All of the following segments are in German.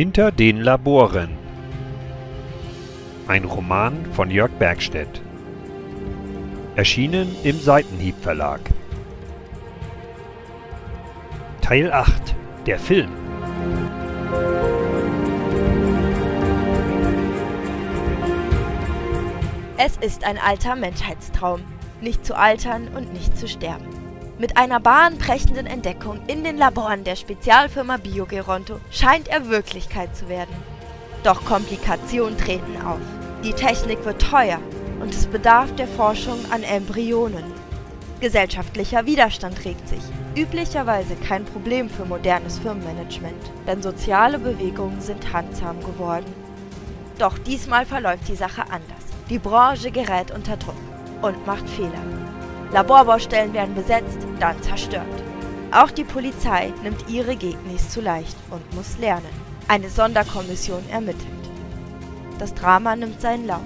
Hinter den Laboren. Ein Roman von Jörg Bergstedt. Erschienen im Seitenhieb Verlag. Teil 8. Der Film. Es ist ein alter Menschheitstraum, nicht zu altern und nicht zu sterben. Mit einer bahnbrechenden Entdeckung in den Laboren der Spezialfirma Biogeronto scheint er Wirklichkeit zu werden. Doch Komplikationen treten auf. Die Technik wird teuer und es bedarf der Forschung an Embryonen. Gesellschaftlicher Widerstand regt sich. Üblicherweise kein Problem für modernes Firmenmanagement, denn soziale Bewegungen sind handsam geworden. Doch diesmal verläuft die Sache anders. Die Branche gerät unter Druck und macht Fehler. Laborbaustellen werden besetzt, dann zerstört. Auch die Polizei nimmt ihre Gegner zu leicht und muss lernen. Eine Sonderkommission ermittelt. Das Drama nimmt seinen Lauf.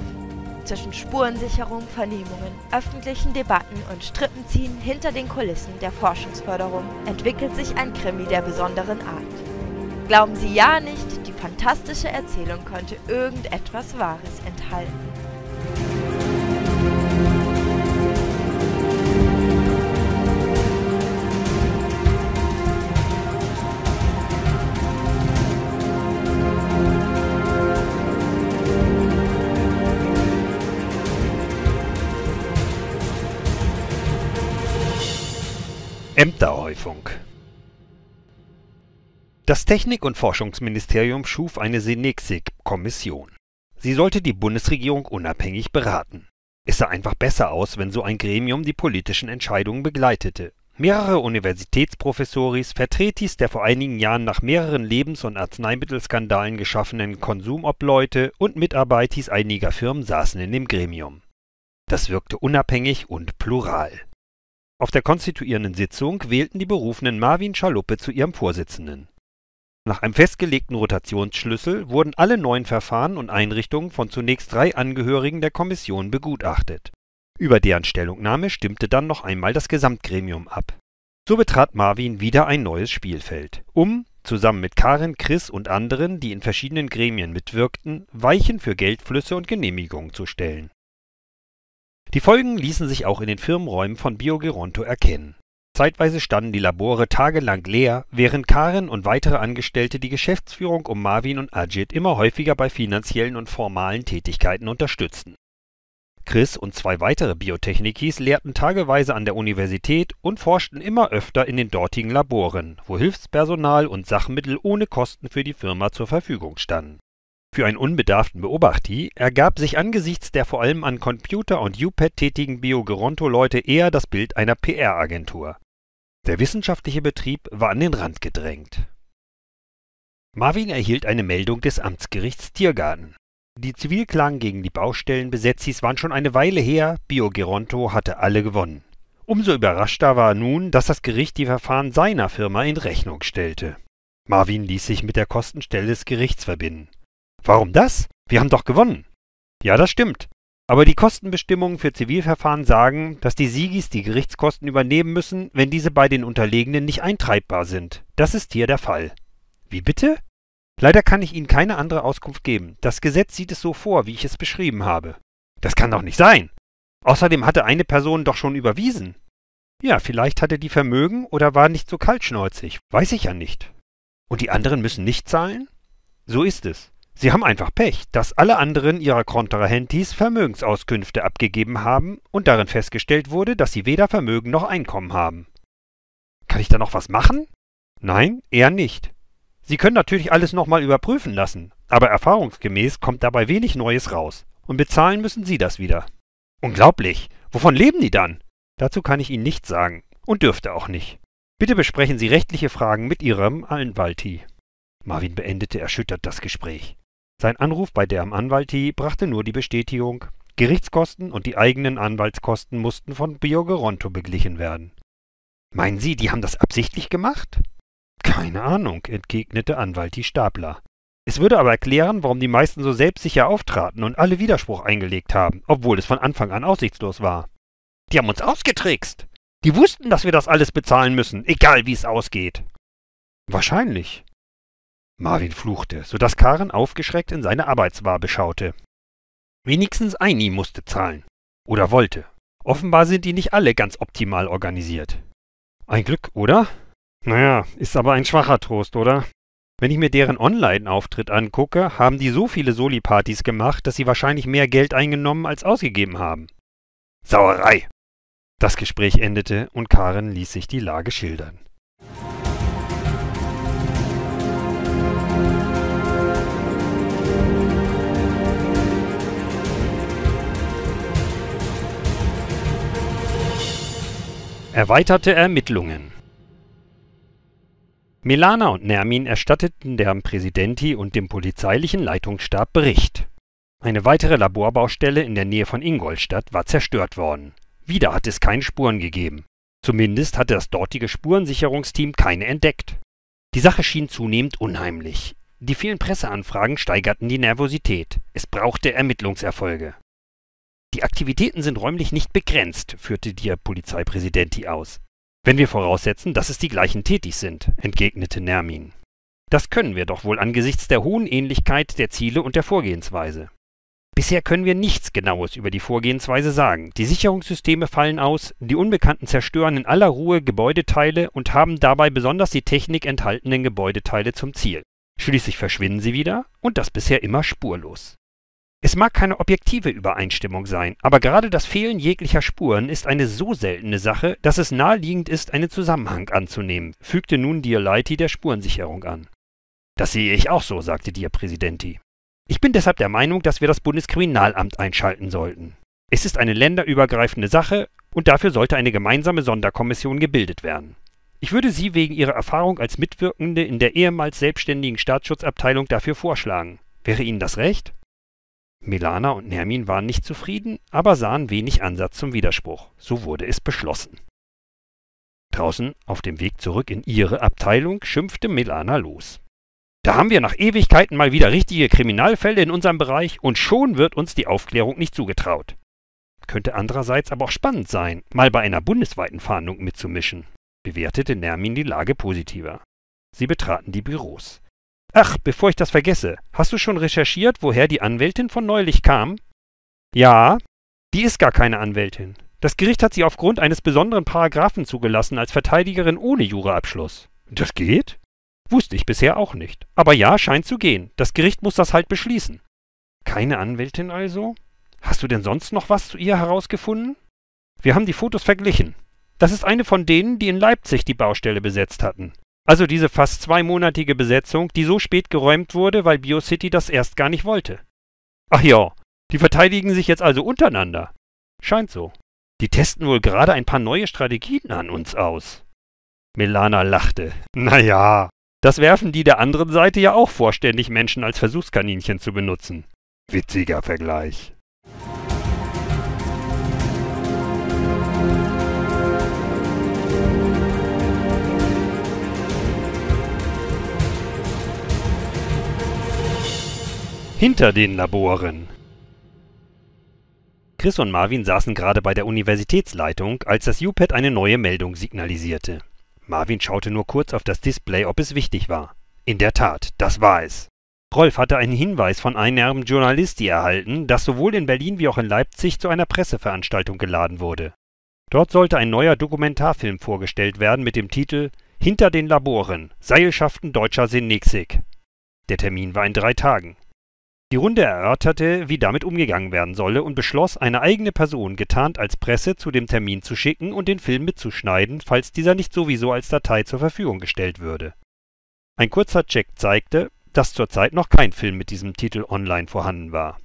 Zwischen Spurensicherung, Vernehmungen, öffentlichen Debatten und Strippenziehen hinter den Kulissen der Forschungsförderung entwickelt sich ein Krimi der besonderen Art. Glauben Sie ja nicht, die fantastische Erzählung könnte irgendetwas Wahres enthalten. Ämterhäufung Das Technik- und Forschungsministerium schuf eine senexik kommission Sie sollte die Bundesregierung unabhängig beraten. Es sah einfach besser aus, wenn so ein Gremium die politischen Entscheidungen begleitete. Mehrere Universitätsprofessoris, Vertretis der vor einigen Jahren nach mehreren Lebens- und Arzneimittelskandalen geschaffenen Konsumobleute und Mitarbeitis einiger Firmen saßen in dem Gremium. Das wirkte unabhängig und plural. Auf der konstituierenden Sitzung wählten die Berufenen Marvin Schaluppe zu ihrem Vorsitzenden. Nach einem festgelegten Rotationsschlüssel wurden alle neuen Verfahren und Einrichtungen von zunächst drei Angehörigen der Kommission begutachtet. Über deren Stellungnahme stimmte dann noch einmal das Gesamtgremium ab. So betrat Marvin wieder ein neues Spielfeld, um, zusammen mit Karin, Chris und anderen, die in verschiedenen Gremien mitwirkten, Weichen für Geldflüsse und Genehmigungen zu stellen. Die Folgen ließen sich auch in den Firmenräumen von Biogeronto erkennen. Zeitweise standen die Labore tagelang leer, während Karen und weitere Angestellte die Geschäftsführung um Marvin und Ajit immer häufiger bei finanziellen und formalen Tätigkeiten unterstützten. Chris und zwei weitere Biotechnikis lehrten tageweise an der Universität und forschten immer öfter in den dortigen Laboren, wo Hilfspersonal und Sachmittel ohne Kosten für die Firma zur Verfügung standen für einen unbedarften Beobachter ergab sich angesichts der vor allem an Computer und UPad tätigen bio geronto leute eher das Bild einer PR-Agentur. Der wissenschaftliche Betrieb war an den Rand gedrängt. Marvin erhielt eine Meldung des Amtsgerichts Tiergarten. Die Zivilklagen gegen die Baustellenbesetzis waren schon eine Weile her, Bio-Geronto hatte alle gewonnen. Umso überraschter war nun, dass das Gericht die Verfahren seiner Firma in Rechnung stellte. Marvin ließ sich mit der Kostenstelle des Gerichts verbinden. Warum das? Wir haben doch gewonnen. Ja, das stimmt. Aber die Kostenbestimmungen für Zivilverfahren sagen, dass die Sigis die Gerichtskosten übernehmen müssen, wenn diese bei den Unterlegenen nicht eintreibbar sind. Das ist hier der Fall. Wie bitte? Leider kann ich Ihnen keine andere Auskunft geben. Das Gesetz sieht es so vor, wie ich es beschrieben habe. Das kann doch nicht sein. Außerdem hatte eine Person doch schon überwiesen. Ja, vielleicht hatte die Vermögen oder war nicht so kaltschnäuzig. Weiß ich ja nicht. Und die anderen müssen nicht zahlen? So ist es. Sie haben einfach Pech, dass alle anderen ihrer Kontrahentis Vermögensauskünfte abgegeben haben und darin festgestellt wurde, dass sie weder Vermögen noch Einkommen haben. Kann ich da noch was machen? Nein, eher nicht. Sie können natürlich alles nochmal überprüfen lassen, aber erfahrungsgemäß kommt dabei wenig Neues raus und bezahlen müssen Sie das wieder. Unglaublich! Wovon leben die dann? Dazu kann ich Ihnen nichts sagen und dürfte auch nicht. Bitte besprechen Sie rechtliche Fragen mit Ihrem Allenwalti. Marvin beendete erschüttert das Gespräch. Sein Anruf bei der am Anwaltee brachte nur die Bestätigung, Gerichtskosten und die eigenen Anwaltskosten mussten von Biogeronto beglichen werden. Meinen Sie, die haben das absichtlich gemacht? Keine Ahnung, entgegnete Anwalti Stapler. Es würde aber erklären, warum die meisten so selbstsicher auftraten und alle Widerspruch eingelegt haben, obwohl es von Anfang an aussichtslos war. Die haben uns ausgetrickst. Die wussten, dass wir das alles bezahlen müssen, egal wie es ausgeht. Wahrscheinlich. Marvin fluchte, so daß Karen aufgeschreckt in seine Arbeitswabe schaute. Wenigstens Eini musste zahlen. Oder wollte. Offenbar sind die nicht alle ganz optimal organisiert. Ein Glück, oder? Naja, ist aber ein schwacher Trost, oder? Wenn ich mir deren Online-Auftritt angucke, haben die so viele Soli-Partys gemacht, dass sie wahrscheinlich mehr Geld eingenommen als ausgegeben haben. Sauerei! Das Gespräch endete und Karen ließ sich die Lage schildern. Erweiterte Ermittlungen Melana und Nermin erstatteten der Presidenti und dem polizeilichen Leitungsstab Bericht. Eine weitere Laborbaustelle in der Nähe von Ingolstadt war zerstört worden. Wieder hat es keine Spuren gegeben. Zumindest hatte das dortige Spurensicherungsteam keine entdeckt. Die Sache schien zunehmend unheimlich. Die vielen Presseanfragen steigerten die Nervosität. Es brauchte Ermittlungserfolge. Die Aktivitäten sind räumlich nicht begrenzt, führte der Polizeipräsidenti aus. Wenn wir voraussetzen, dass es die gleichen tätig sind, entgegnete Nermin. Das können wir doch wohl angesichts der hohen Ähnlichkeit der Ziele und der Vorgehensweise. Bisher können wir nichts Genaues über die Vorgehensweise sagen. Die Sicherungssysteme fallen aus, die Unbekannten zerstören in aller Ruhe Gebäudeteile und haben dabei besonders die Technik enthaltenen Gebäudeteile zum Ziel. Schließlich verschwinden sie wieder und das bisher immer spurlos. Es mag keine objektive Übereinstimmung sein, aber gerade das Fehlen jeglicher Spuren ist eine so seltene Sache, dass es naheliegend ist, einen Zusammenhang anzunehmen, fügte nun Dialeiti der Spurensicherung an. Das sehe ich auch so, sagte Diapresidenti. Ich bin deshalb der Meinung, dass wir das Bundeskriminalamt einschalten sollten. Es ist eine länderübergreifende Sache und dafür sollte eine gemeinsame Sonderkommission gebildet werden. Ich würde Sie wegen Ihrer Erfahrung als Mitwirkende in der ehemals selbstständigen Staatsschutzabteilung dafür vorschlagen. Wäre Ihnen das recht? Melana und Nermin waren nicht zufrieden, aber sahen wenig Ansatz zum Widerspruch. So wurde es beschlossen. Draußen, auf dem Weg zurück in ihre Abteilung, schimpfte Melana los. Da haben wir nach Ewigkeiten mal wieder richtige Kriminalfälle in unserem Bereich und schon wird uns die Aufklärung nicht zugetraut. Könnte andererseits aber auch spannend sein, mal bei einer bundesweiten Fahndung mitzumischen, bewertete Nermin die Lage positiver. Sie betraten die Büros. Ach, bevor ich das vergesse, hast du schon recherchiert, woher die Anwältin von neulich kam? Ja, die ist gar keine Anwältin. Das Gericht hat sie aufgrund eines besonderen Paragraphen zugelassen als Verteidigerin ohne Juraabschluss. Das geht? Wusste ich bisher auch nicht. Aber ja, scheint zu gehen. Das Gericht muss das halt beschließen. Keine Anwältin also? Hast du denn sonst noch was zu ihr herausgefunden? Wir haben die Fotos verglichen. Das ist eine von denen, die in Leipzig die Baustelle besetzt hatten. Also diese fast zweimonatige Besetzung, die so spät geräumt wurde, weil BioCity das erst gar nicht wollte. Ach ja, die verteidigen sich jetzt also untereinander. Scheint so. Die testen wohl gerade ein paar neue Strategien an uns aus. Melana lachte. Naja, das werfen die der anderen Seite ja auch vor, ständig Menschen als Versuchskaninchen zu benutzen. Witziger Vergleich. Hinter den Laboren. Chris und Marvin saßen gerade bei der Universitätsleitung, als das UPad eine neue Meldung signalisierte. Marvin schaute nur kurz auf das Display, ob es wichtig war. In der Tat, das war es. Rolf hatte einen Hinweis von einem Journalisti erhalten, das sowohl in Berlin wie auch in Leipzig zu einer Presseveranstaltung geladen wurde. Dort sollte ein neuer Dokumentarfilm vorgestellt werden mit dem Titel Hinter den Laboren, Seilschaften deutscher Senexik. Der Termin war in drei Tagen. Die Runde erörterte, wie damit umgegangen werden solle und beschloss, eine eigene Person getarnt als Presse zu dem Termin zu schicken und den Film mitzuschneiden, falls dieser nicht sowieso als Datei zur Verfügung gestellt würde. Ein kurzer Check zeigte, dass zurzeit noch kein Film mit diesem Titel online vorhanden war.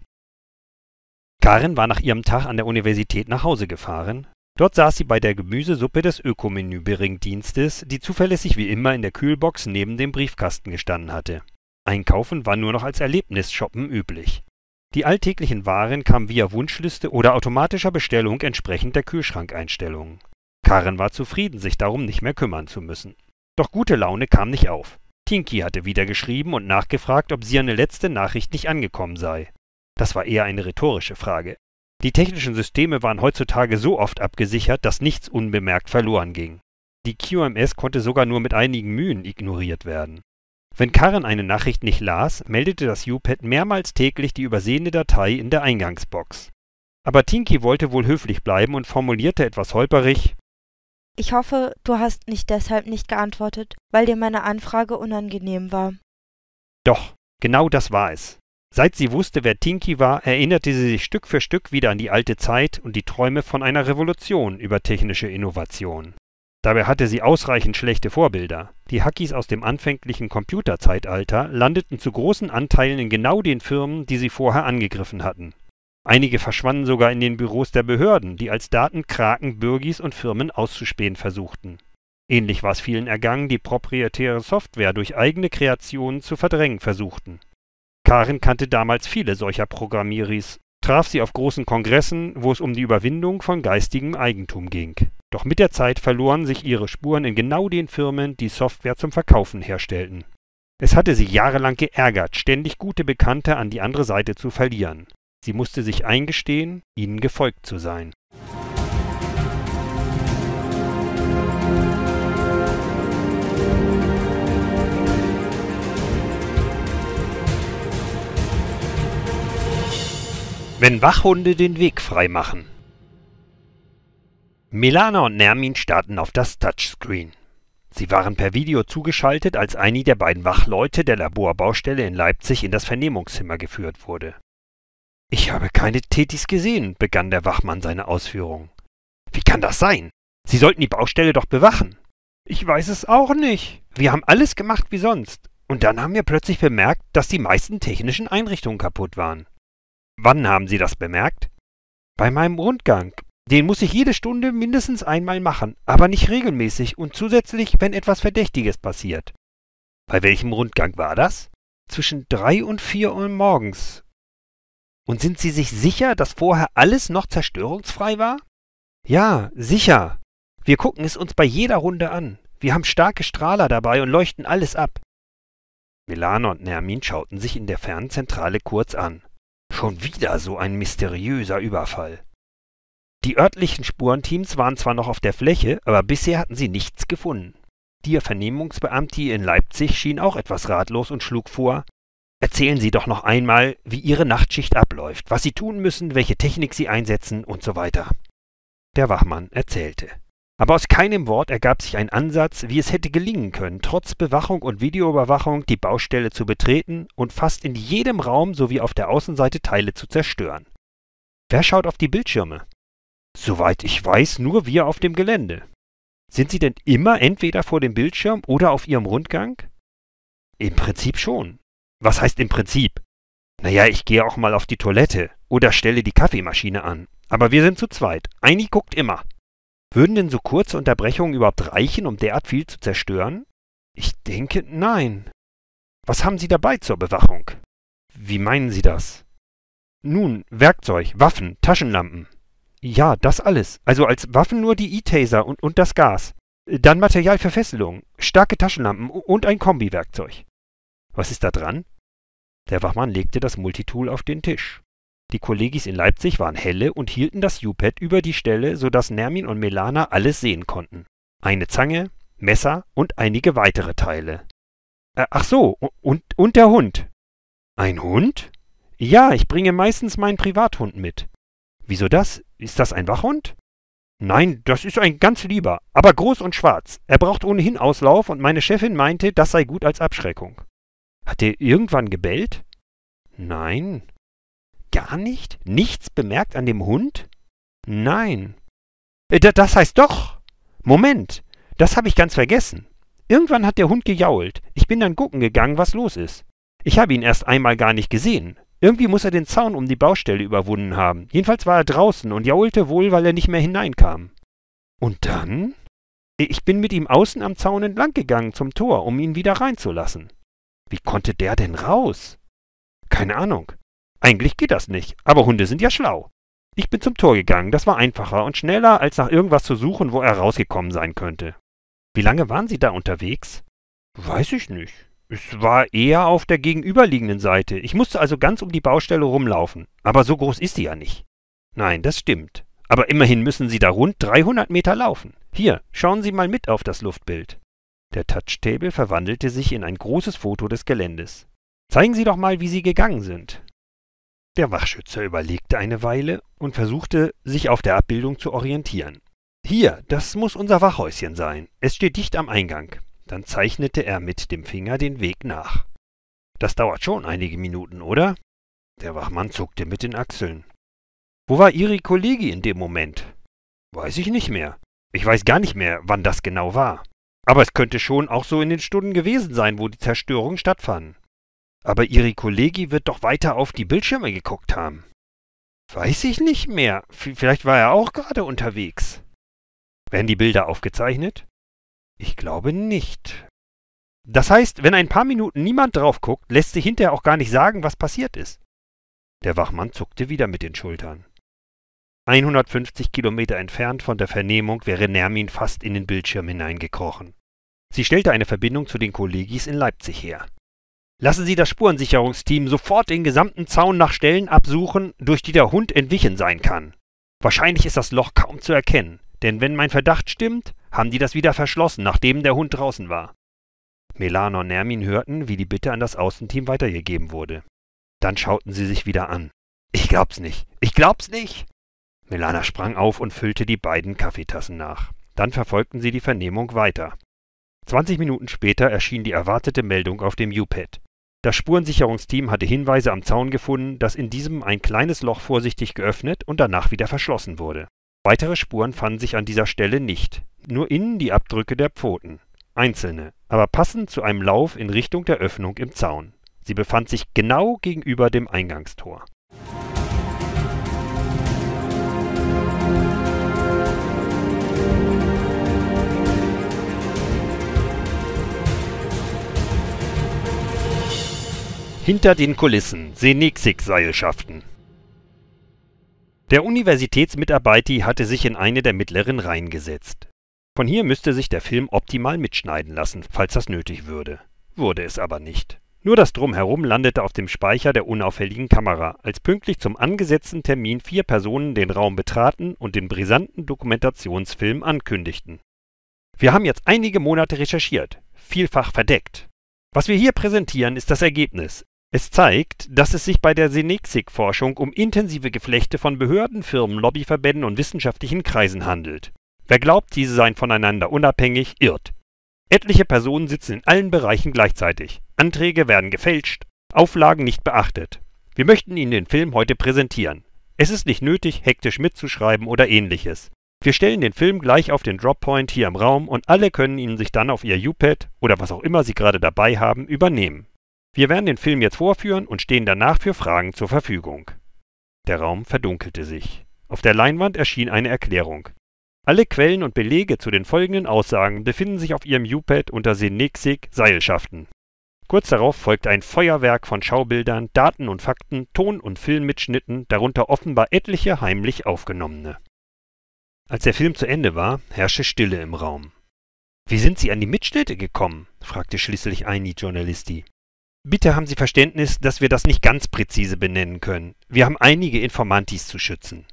Karin war nach ihrem Tag an der Universität nach Hause gefahren. Dort saß sie bei der Gemüsesuppe des Ökomenü-Beringdienstes, die zuverlässig wie immer in der Kühlbox neben dem Briefkasten gestanden hatte. Einkaufen war nur noch als Erlebnisshoppen üblich. Die alltäglichen Waren kamen via Wunschliste oder automatischer Bestellung entsprechend der Kühlschrankeinstellungen. Karen war zufrieden, sich darum nicht mehr kümmern zu müssen. Doch gute Laune kam nicht auf. Tinky hatte wieder geschrieben und nachgefragt, ob sie seine letzte Nachricht nicht angekommen sei. Das war eher eine rhetorische Frage. Die technischen Systeme waren heutzutage so oft abgesichert, dass nichts unbemerkt verloren ging. Die QMS konnte sogar nur mit einigen Mühen ignoriert werden. Wenn Karen eine Nachricht nicht las, meldete das U-Pad mehrmals täglich die übersehene Datei in der Eingangsbox. Aber Tinky wollte wohl höflich bleiben und formulierte etwas holperig Ich hoffe, du hast nicht deshalb nicht geantwortet, weil dir meine Anfrage unangenehm war. Doch, genau das war es. Seit sie wusste, wer Tinky war, erinnerte sie sich Stück für Stück wieder an die alte Zeit und die Träume von einer Revolution über technische Innovation. Dabei hatte sie ausreichend schlechte Vorbilder. Die Hackis aus dem anfänglichen Computerzeitalter landeten zu großen Anteilen in genau den Firmen, die sie vorher angegriffen hatten. Einige verschwanden sogar in den Büros der Behörden, die als Datenkraken Bürgis und Firmen auszuspähen versuchten. Ähnlich war es vielen ergangen, die proprietäre Software durch eigene Kreationen zu verdrängen versuchten. Karin kannte damals viele solcher Programmieris traf sie auf großen Kongressen, wo es um die Überwindung von geistigem Eigentum ging. Doch mit der Zeit verloren sich ihre Spuren in genau den Firmen, die Software zum Verkaufen herstellten. Es hatte sie jahrelang geärgert, ständig gute Bekannte an die andere Seite zu verlieren. Sie musste sich eingestehen, ihnen gefolgt zu sein. Wenn Wachhunde den Weg freimachen. Melana und Nermin starten auf das Touchscreen. Sie waren per Video zugeschaltet, als eine der beiden Wachleute der Laborbaustelle in Leipzig in das Vernehmungszimmer geführt wurde. Ich habe keine Tetis gesehen, begann der Wachmann seine Ausführungen. Wie kann das sein? Sie sollten die Baustelle doch bewachen. Ich weiß es auch nicht. Wir haben alles gemacht wie sonst. Und dann haben wir plötzlich bemerkt, dass die meisten technischen Einrichtungen kaputt waren. Wann haben Sie das bemerkt? Bei meinem Rundgang. Den muss ich jede Stunde mindestens einmal machen, aber nicht regelmäßig und zusätzlich, wenn etwas Verdächtiges passiert. Bei welchem Rundgang war das? Zwischen drei und vier Uhr morgens. Und sind Sie sich sicher, dass vorher alles noch zerstörungsfrei war? Ja, sicher. Wir gucken es uns bei jeder Runde an. Wir haben starke Strahler dabei und leuchten alles ab. Milano und Nermin schauten sich in der Fernzentrale kurz an. Schon wieder so ein mysteriöser Überfall. Die örtlichen Spurenteams waren zwar noch auf der Fläche, aber bisher hatten sie nichts gefunden. Der Vernehmungsbeamte in Leipzig schien auch etwas ratlos und schlug vor, Erzählen Sie doch noch einmal, wie Ihre Nachtschicht abläuft, was Sie tun müssen, welche Technik Sie einsetzen und so weiter. Der Wachmann erzählte. Aber aus keinem Wort ergab sich ein Ansatz, wie es hätte gelingen können, trotz Bewachung und Videoüberwachung die Baustelle zu betreten und fast in jedem Raum sowie auf der Außenseite Teile zu zerstören. Wer schaut auf die Bildschirme? Soweit ich weiß, nur wir auf dem Gelände. Sind Sie denn immer entweder vor dem Bildschirm oder auf Ihrem Rundgang? Im Prinzip schon. Was heißt im Prinzip? Naja, ich gehe auch mal auf die Toilette oder stelle die Kaffeemaschine an. Aber wir sind zu zweit. Eini guckt immer. Würden denn so kurze Unterbrechungen überhaupt reichen, um derart viel zu zerstören? Ich denke, nein. Was haben Sie dabei zur Bewachung? Wie meinen Sie das? Nun, Werkzeug, Waffen, Taschenlampen. Ja, das alles. Also als Waffen nur die E-Taser und, und das Gas. Dann Material für Fesselung, starke Taschenlampen und ein Kombiwerkzeug. Was ist da dran? Der Wachmann legte das Multitool auf den Tisch. Die Kollegis in Leipzig waren helle und hielten das Jupet über die Stelle, sodass Nermin und Melana alles sehen konnten. Eine Zange, Messer und einige weitere Teile. Äh, ach so, und, und der Hund. Ein Hund? Ja, ich bringe meistens meinen Privathund mit. Wieso das? Ist das ein Wachhund? Nein, das ist ein ganz lieber, aber groß und schwarz. Er braucht ohnehin Auslauf und meine Chefin meinte, das sei gut als Abschreckung. Hat er irgendwann gebellt? Nein, gar nicht? Nichts bemerkt an dem Hund? Nein. Äh, das heißt doch. Moment, das habe ich ganz vergessen. Irgendwann hat der Hund gejault. Ich bin dann gucken gegangen, was los ist. Ich habe ihn erst einmal gar nicht gesehen. Irgendwie muss er den Zaun um die Baustelle überwunden haben. Jedenfalls war er draußen und jaulte wohl, weil er nicht mehr hineinkam. Und dann? Äh, ich bin mit ihm außen am Zaun entlang gegangen zum Tor, um ihn wieder reinzulassen. Wie konnte der denn raus? Keine Ahnung. Eigentlich geht das nicht, aber Hunde sind ja schlau. Ich bin zum Tor gegangen, das war einfacher und schneller, als nach irgendwas zu suchen, wo er rausgekommen sein könnte. Wie lange waren Sie da unterwegs? Weiß ich nicht. Es war eher auf der gegenüberliegenden Seite. Ich musste also ganz um die Baustelle rumlaufen. Aber so groß ist sie ja nicht. Nein, das stimmt. Aber immerhin müssen Sie da rund 300 Meter laufen. Hier, schauen Sie mal mit auf das Luftbild. Der Touchtable verwandelte sich in ein großes Foto des Geländes. Zeigen Sie doch mal, wie Sie gegangen sind. Der Wachschützer überlegte eine Weile und versuchte, sich auf der Abbildung zu orientieren. Hier, das muss unser Wachhäuschen sein. Es steht dicht am Eingang. Dann zeichnete er mit dem Finger den Weg nach. Das dauert schon einige Minuten, oder? Der Wachmann zuckte mit den Achseln. Wo war Ihre Kollege in dem Moment? Weiß ich nicht mehr. Ich weiß gar nicht mehr, wann das genau war. Aber es könnte schon auch so in den Stunden gewesen sein, wo die Zerstörung stattfand. Aber Ihre Kollegi wird doch weiter auf die Bildschirme geguckt haben. Weiß ich nicht mehr. Vielleicht war er auch gerade unterwegs. Werden die Bilder aufgezeichnet? Ich glaube nicht. Das heißt, wenn ein paar Minuten niemand drauf guckt, lässt sich hinterher auch gar nicht sagen, was passiert ist. Der Wachmann zuckte wieder mit den Schultern. 150 Kilometer entfernt von der Vernehmung wäre Nermin fast in den Bildschirm hineingekrochen. Sie stellte eine Verbindung zu den Kollegis in Leipzig her. Lassen Sie das Spurensicherungsteam sofort den gesamten Zaun nach Stellen absuchen, durch die der Hund entwichen sein kann. Wahrscheinlich ist das Loch kaum zu erkennen, denn wenn mein Verdacht stimmt, haben die das wieder verschlossen, nachdem der Hund draußen war. Melano und Nermin hörten, wie die Bitte an das Außenteam weitergegeben wurde. Dann schauten sie sich wieder an. Ich glaub's nicht. Ich glaub's nicht. Melana sprang auf und füllte die beiden Kaffeetassen nach. Dann verfolgten sie die Vernehmung weiter. 20 Minuten später erschien die erwartete Meldung auf dem U-Pad. Das Spurensicherungsteam hatte Hinweise am Zaun gefunden, dass in diesem ein kleines Loch vorsichtig geöffnet und danach wieder verschlossen wurde. Weitere Spuren fanden sich an dieser Stelle nicht, nur innen die Abdrücke der Pfoten, einzelne, aber passend zu einem Lauf in Richtung der Öffnung im Zaun. Sie befand sich genau gegenüber dem Eingangstor. Hinter den Kulissen Senexig-Seilschaften Der Universitätsmitarbeiter hatte sich in eine der mittleren Reihen gesetzt. Von hier müsste sich der Film optimal mitschneiden lassen, falls das nötig würde. Wurde es aber nicht. Nur das Drumherum landete auf dem Speicher der unauffälligen Kamera, als pünktlich zum angesetzten Termin vier Personen den Raum betraten und den brisanten Dokumentationsfilm ankündigten. Wir haben jetzt einige Monate recherchiert, vielfach verdeckt. Was wir hier präsentieren, ist das Ergebnis, es zeigt, dass es sich bei der Senexik-Forschung um intensive Geflechte von Behörden, Firmen, Lobbyverbänden und wissenschaftlichen Kreisen handelt. Wer glaubt, diese seien voneinander unabhängig, irrt. Etliche Personen sitzen in allen Bereichen gleichzeitig. Anträge werden gefälscht, Auflagen nicht beachtet. Wir möchten Ihnen den Film heute präsentieren. Es ist nicht nötig, hektisch mitzuschreiben oder ähnliches. Wir stellen den Film gleich auf den Droppoint hier im Raum und alle können ihn sich dann auf ihr UPad oder was auch immer Sie gerade dabei haben übernehmen. Wir werden den Film jetzt vorführen und stehen danach für Fragen zur Verfügung. Der Raum verdunkelte sich. Auf der Leinwand erschien eine Erklärung. Alle Quellen und Belege zu den folgenden Aussagen befinden sich auf Ihrem U-Pad unter Senexig Seilschaften. Kurz darauf folgte ein Feuerwerk von Schaubildern, Daten und Fakten, Ton- und Filmmitschnitten, darunter offenbar etliche heimlich aufgenommene. Als der Film zu Ende war, herrschte Stille im Raum. Wie sind Sie an die Mitschnitte gekommen? fragte schließlich ein Journalisti. Bitte haben Sie Verständnis, dass wir das nicht ganz präzise benennen können. Wir haben einige Informantis zu schützen.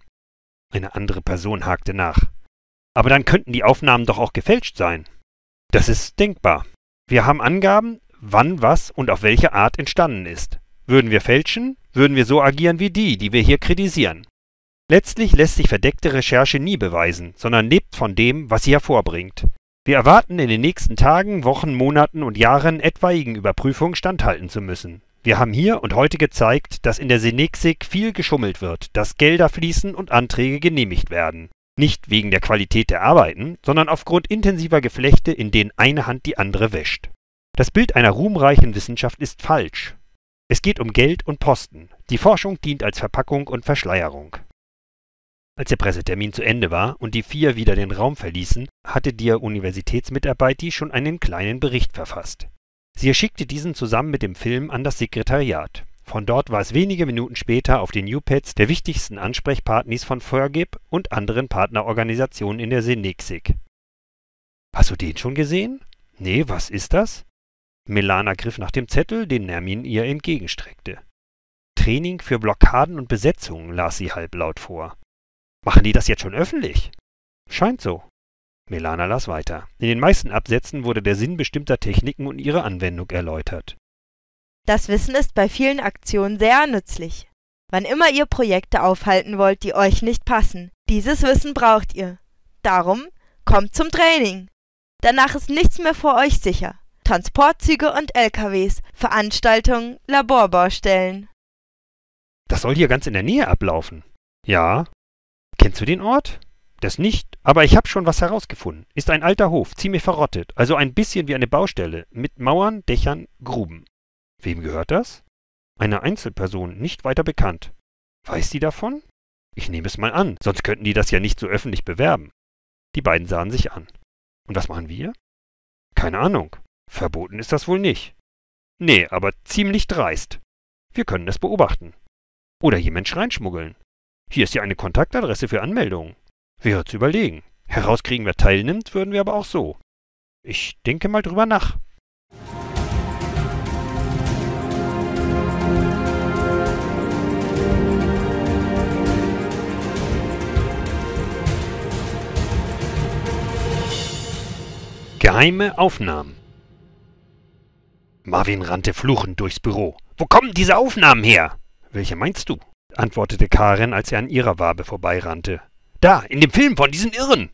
Eine andere Person hakte nach. Aber dann könnten die Aufnahmen doch auch gefälscht sein. Das ist denkbar. Wir haben Angaben, wann was und auf welche Art entstanden ist. Würden wir fälschen, würden wir so agieren wie die, die wir hier kritisieren. Letztlich lässt sich verdeckte Recherche nie beweisen, sondern lebt von dem, was sie hervorbringt. Wir erwarten in den nächsten Tagen, Wochen, Monaten und Jahren etwaigen Überprüfungen standhalten zu müssen. Wir haben hier und heute gezeigt, dass in der Senexik viel geschummelt wird, dass Gelder fließen und Anträge genehmigt werden. Nicht wegen der Qualität der Arbeiten, sondern aufgrund intensiver Geflechte, in denen eine Hand die andere wäscht. Das Bild einer ruhmreichen Wissenschaft ist falsch. Es geht um Geld und Posten. Die Forschung dient als Verpackung und Verschleierung. Als der Pressetermin zu Ende war und die vier wieder den Raum verließen, hatte der Universitätsmitarbeiter schon einen kleinen Bericht verfasst. Sie schickte diesen zusammen mit dem Film an das Sekretariat. Von dort war es wenige Minuten später auf den Newpads der wichtigsten Ansprechpartners von Fergib und anderen Partnerorganisationen in der Senexik. Hast du den schon gesehen? Nee, was ist das? Melana griff nach dem Zettel, den Nermin ihr entgegenstreckte. Training für Blockaden und Besetzungen las sie halblaut vor. Machen die das jetzt schon öffentlich? Scheint so. Melana las weiter. In den meisten Absätzen wurde der Sinn bestimmter Techniken und ihre Anwendung erläutert. Das Wissen ist bei vielen Aktionen sehr nützlich. Wann immer ihr Projekte aufhalten wollt, die euch nicht passen, dieses Wissen braucht ihr. Darum kommt zum Training. Danach ist nichts mehr vor euch sicher. Transportzüge und LKWs, Veranstaltungen, Laborbaustellen. Das soll hier ganz in der Nähe ablaufen. Ja, Kennst du den Ort? Das nicht, aber ich habe schon was herausgefunden. Ist ein alter Hof, ziemlich verrottet, also ein bisschen wie eine Baustelle, mit Mauern, Dächern, Gruben. Wem gehört das? Einer Einzelperson, nicht weiter bekannt. Weiß sie davon? Ich nehme es mal an, sonst könnten die das ja nicht so öffentlich bewerben. Die beiden sahen sich an. Und was machen wir? Keine Ahnung. Verboten ist das wohl nicht. Nee, aber ziemlich dreist. Wir können es beobachten. Oder jemand Schrein hier ist ja eine Kontaktadresse für Anmeldungen. Wäre zu überlegen. Herauskriegen, wer teilnimmt, würden wir aber auch so. Ich denke mal drüber nach. Geheime Aufnahmen. Marvin rannte fluchend durchs Büro. Wo kommen diese Aufnahmen her? Welche meinst du? antwortete Karen, als er an ihrer Wabe vorbeirannte. Da, in dem Film von diesen Irren!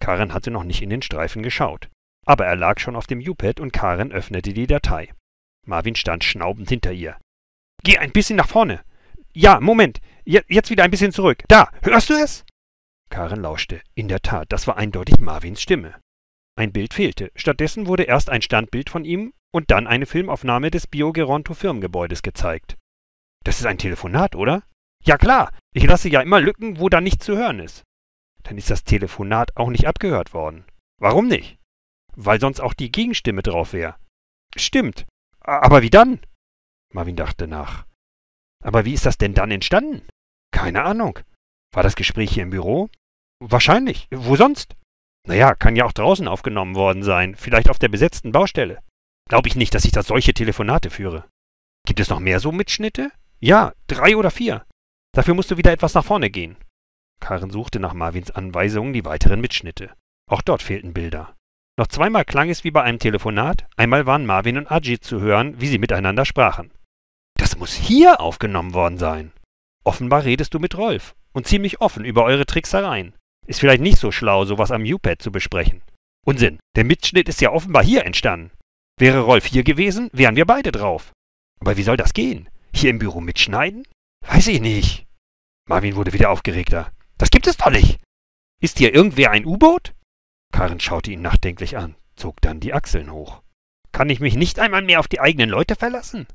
Karen hatte noch nicht in den Streifen geschaut. Aber er lag schon auf dem U-Pad und Karen öffnete die Datei. Marvin stand schnaubend hinter ihr. Geh ein bisschen nach vorne. Ja, Moment. Je jetzt wieder ein bisschen zurück. Da, hörst du es? Karen lauschte. In der Tat, das war eindeutig Marvins Stimme. Ein Bild fehlte. Stattdessen wurde erst ein Standbild von ihm und dann eine Filmaufnahme des Biogeronto-Firmengebäudes gezeigt. Das ist ein Telefonat, oder? Ja klar, ich lasse ja immer Lücken, wo dann nichts zu hören ist. Dann ist das Telefonat auch nicht abgehört worden. Warum nicht? Weil sonst auch die Gegenstimme drauf wäre. Stimmt. Aber wie dann? Marvin dachte nach. Aber wie ist das denn dann entstanden? Keine Ahnung. War das Gespräch hier im Büro? Wahrscheinlich. Wo sonst? Naja, kann ja auch draußen aufgenommen worden sein, vielleicht auf der besetzten Baustelle. Glaube ich nicht, dass ich da solche Telefonate führe. Gibt es noch mehr so Mitschnitte? Ja, drei oder vier. Dafür musst du wieder etwas nach vorne gehen. Karen suchte nach Marvins Anweisungen die weiteren Mitschnitte. Auch dort fehlten Bilder. Noch zweimal klang es wie bei einem Telefonat, einmal waren Marvin und Ajit zu hören, wie sie miteinander sprachen. Das muss hier aufgenommen worden sein. Offenbar redest du mit Rolf und ziemlich offen über eure Tricksereien. Ist vielleicht nicht so schlau, sowas am U-Pad zu besprechen. Unsinn, der Mitschnitt ist ja offenbar hier entstanden. Wäre Rolf hier gewesen, wären wir beide drauf. Aber wie soll das gehen? Hier im Büro mitschneiden? Weiß ich nicht. Marvin wurde wieder aufgeregter. Das gibt es doch nicht. Ist hier irgendwer ein U-Boot? Karin schaute ihn nachdenklich an, zog dann die Achseln hoch. Kann ich mich nicht einmal mehr auf die eigenen Leute verlassen?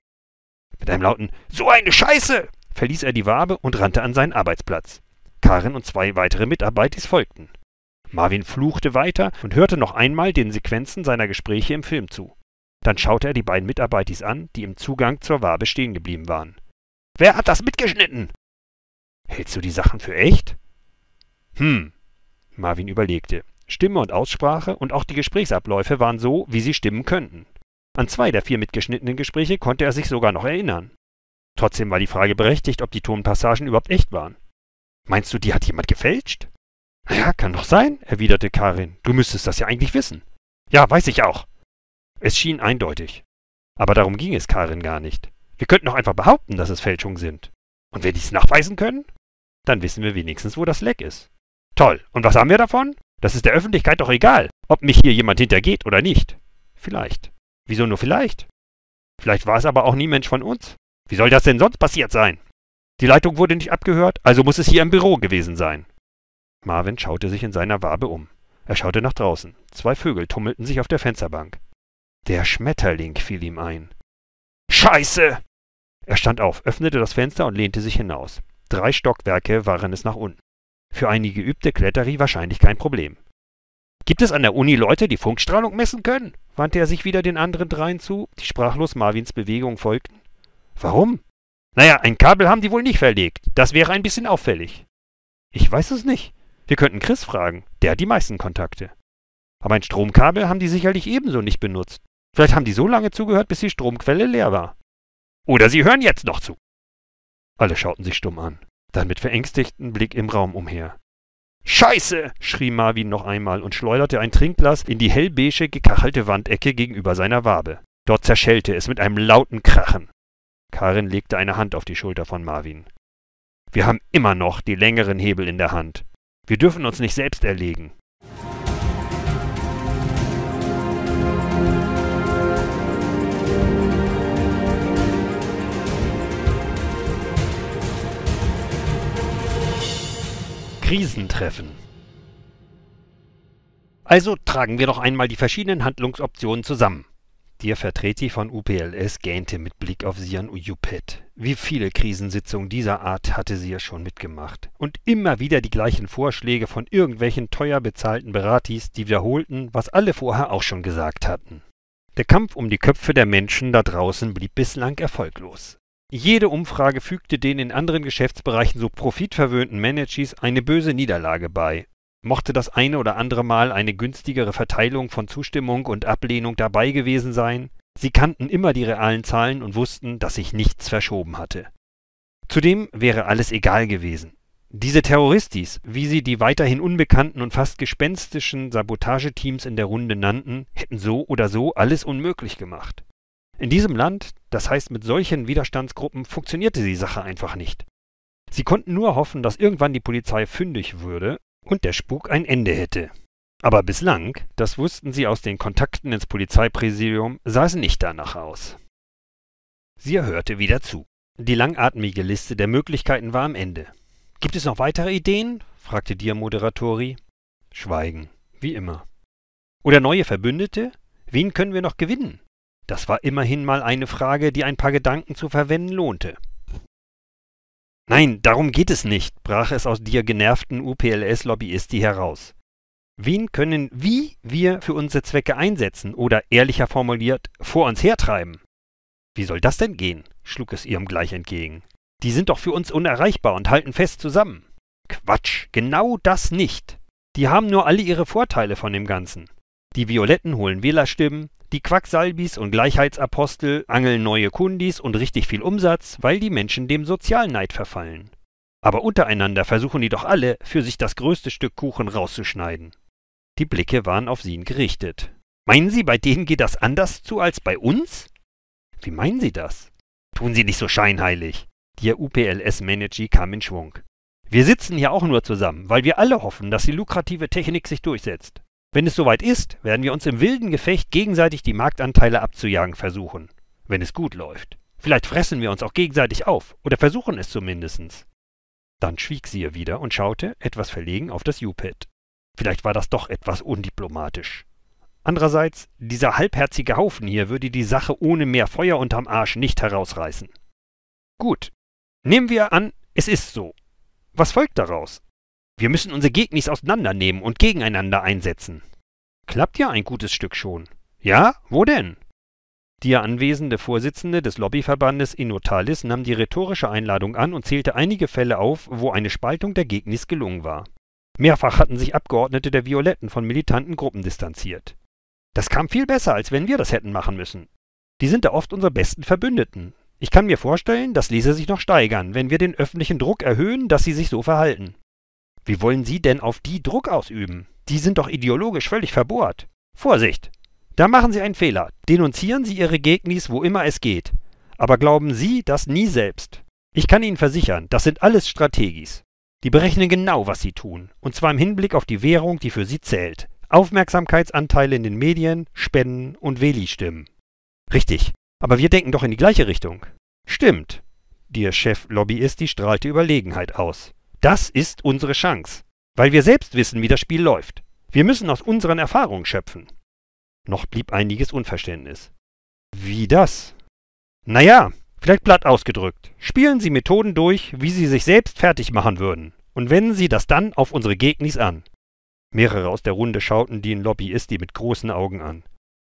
Mit einem lauten So eine Scheiße verließ er die Wabe und rannte an seinen Arbeitsplatz. Karin und zwei weitere Mitarbeiter folgten. Marvin fluchte weiter und hörte noch einmal den Sequenzen seiner Gespräche im Film zu. Dann schaute er die beiden Mitarbeitis an, die im Zugang zur Wabe stehen geblieben waren. Wer hat das mitgeschnitten? Hältst du die Sachen für echt? Hm. Marvin überlegte. Stimme und Aussprache und auch die Gesprächsabläufe waren so, wie sie stimmen könnten. An zwei der vier mitgeschnittenen Gespräche konnte er sich sogar noch erinnern. Trotzdem war die Frage berechtigt, ob die Tonpassagen überhaupt echt waren. Meinst du, die hat jemand gefälscht? Ja, kann doch sein, erwiderte Karin. Du müsstest das ja eigentlich wissen. Ja, weiß ich auch. Es schien eindeutig. Aber darum ging es Karin gar nicht. Wir könnten doch einfach behaupten, dass es Fälschungen sind. Und wir dies nachweisen können? Dann wissen wir wenigstens, wo das Leck ist. Toll. Und was haben wir davon? Das ist der Öffentlichkeit doch egal, ob mich hier jemand hintergeht oder nicht. Vielleicht. Wieso nur vielleicht? Vielleicht war es aber auch nie Mensch von uns. Wie soll das denn sonst passiert sein? Die Leitung wurde nicht abgehört, also muss es hier im Büro gewesen sein. Marvin schaute sich in seiner Wabe um. Er schaute nach draußen. Zwei Vögel tummelten sich auf der Fensterbank der Schmetterling fiel ihm ein. Scheiße! Er stand auf, öffnete das Fenster und lehnte sich hinaus. Drei Stockwerke waren es nach unten. Für eine geübte Kletterie wahrscheinlich kein Problem. Gibt es an der Uni Leute, die Funkstrahlung messen können? wandte er sich wieder den anderen dreien zu, die sprachlos Marvins Bewegung folgten. Warum? Naja, ein Kabel haben die wohl nicht verlegt. Das wäre ein bisschen auffällig. Ich weiß es nicht. Wir könnten Chris fragen. Der hat die meisten Kontakte. Aber ein Stromkabel haben die sicherlich ebenso nicht benutzt. Vielleicht haben die so lange zugehört, bis die Stromquelle leer war. Oder sie hören jetzt noch zu. Alle schauten sich stumm an, dann mit verängstigtem Blick im Raum umher. Scheiße! schrie Marvin noch einmal und schleuderte ein Trinkglas in die hellbeige, gekachelte Wandecke gegenüber seiner Wabe. Dort zerschellte es mit einem lauten Krachen. Karin legte eine Hand auf die Schulter von Marvin. Wir haben immer noch die längeren Hebel in der Hand. Wir dürfen uns nicht selbst erlegen. Krisentreffen. Also tragen wir doch einmal die verschiedenen Handlungsoptionen zusammen. Der Vertreter von UPLS gähnte mit Blick auf Sian Uyupet. Wie viele Krisensitzungen dieser Art hatte sie ja schon mitgemacht. Und immer wieder die gleichen Vorschläge von irgendwelchen teuer bezahlten Beratis, die wiederholten, was alle vorher auch schon gesagt hatten. Der Kampf um die Köpfe der Menschen da draußen blieb bislang erfolglos. Jede Umfrage fügte den in anderen Geschäftsbereichen so profitverwöhnten Managees eine böse Niederlage bei. Mochte das eine oder andere Mal eine günstigere Verteilung von Zustimmung und Ablehnung dabei gewesen sein, sie kannten immer die realen Zahlen und wussten, dass sich nichts verschoben hatte. Zudem wäre alles egal gewesen. Diese Terroristis, wie sie die weiterhin unbekannten und fast gespenstischen Sabotageteams in der Runde nannten, hätten so oder so alles unmöglich gemacht. In diesem Land, das heißt mit solchen Widerstandsgruppen, funktionierte die Sache einfach nicht. Sie konnten nur hoffen, dass irgendwann die Polizei fündig würde und der Spuk ein Ende hätte. Aber bislang, das wussten sie aus den Kontakten ins Polizeipräsidium, sah es nicht danach aus. Sie hörte wieder zu. Die langatmige Liste der Möglichkeiten war am Ende. Gibt es noch weitere Ideen? fragte Dia Moderatori. Schweigen, wie immer. Oder neue Verbündete? Wen können wir noch gewinnen? Das war immerhin mal eine Frage, die ein paar Gedanken zu verwenden lohnte. Nein, darum geht es nicht, brach es aus dir genervten UPLS-Lobbyisti heraus. Wen können wie wir für unsere Zwecke einsetzen oder ehrlicher formuliert vor uns hertreiben? Wie soll das denn gehen? schlug es ihrem gleich entgegen. Die sind doch für uns unerreichbar und halten fest zusammen. Quatsch, genau das nicht. Die haben nur alle ihre Vorteile von dem Ganzen. Die Violetten holen Wählerstimmen, die Quacksalbis und Gleichheitsapostel angeln neue Kundis und richtig viel Umsatz, weil die Menschen dem Sozialneid verfallen. Aber untereinander versuchen die doch alle, für sich das größte Stück Kuchen rauszuschneiden. Die Blicke waren auf Sin gerichtet. Meinen Sie, bei denen geht das anders zu als bei uns? Wie meinen Sie das? Tun Sie nicht so scheinheilig. Der UPLS-Manager kam in Schwung. Wir sitzen hier auch nur zusammen, weil wir alle hoffen, dass die lukrative Technik sich durchsetzt. Wenn es soweit ist, werden wir uns im wilden Gefecht gegenseitig die Marktanteile abzujagen versuchen. Wenn es gut läuft. Vielleicht fressen wir uns auch gegenseitig auf, oder versuchen es zumindest. Dann schwieg sie ihr wieder und schaute, etwas verlegen, auf das Jupit. Vielleicht war das doch etwas undiplomatisch. Andererseits, dieser halbherzige Haufen hier würde die Sache ohne mehr Feuer unterm Arsch nicht herausreißen. Gut. Nehmen wir an, es ist so. Was folgt daraus? Wir müssen unsere Gegnis auseinandernehmen und gegeneinander einsetzen. Klappt ja ein gutes Stück schon. Ja, wo denn? Der anwesende Vorsitzende des Lobbyverbandes Inotalis nahm die rhetorische Einladung an und zählte einige Fälle auf, wo eine Spaltung der Gegnis gelungen war. Mehrfach hatten sich Abgeordnete der Violetten von militanten Gruppen distanziert. Das kam viel besser, als wenn wir das hätten machen müssen. Die sind da oft unsere besten Verbündeten. Ich kann mir vorstellen, das ließe sich noch steigern, wenn wir den öffentlichen Druck erhöhen, dass sie sich so verhalten. Wie wollen Sie denn auf die Druck ausüben? Die sind doch ideologisch völlig verbohrt. Vorsicht! Da machen Sie einen Fehler. Denunzieren Sie Ihre Gegnis, wo immer es geht. Aber glauben Sie das nie selbst. Ich kann Ihnen versichern, das sind alles Strategis. Die berechnen genau, was sie tun. Und zwar im Hinblick auf die Währung, die für sie zählt. Aufmerksamkeitsanteile in den Medien, Spenden und veli stimmen Richtig. Aber wir denken doch in die gleiche Richtung. Stimmt. Der Chef-Lobbyist die strahlte Überlegenheit aus. Das ist unsere Chance, weil wir selbst wissen, wie das Spiel läuft. Wir müssen aus unseren Erfahrungen schöpfen. Noch blieb einiges Unverständnis. Wie das? Naja, vielleicht platt ausgedrückt. Spielen Sie Methoden durch, wie Sie sich selbst fertig machen würden, und wenden Sie das dann auf unsere Gegnis an. Mehrere aus der Runde schauten den Lobbyist mit großen Augen an.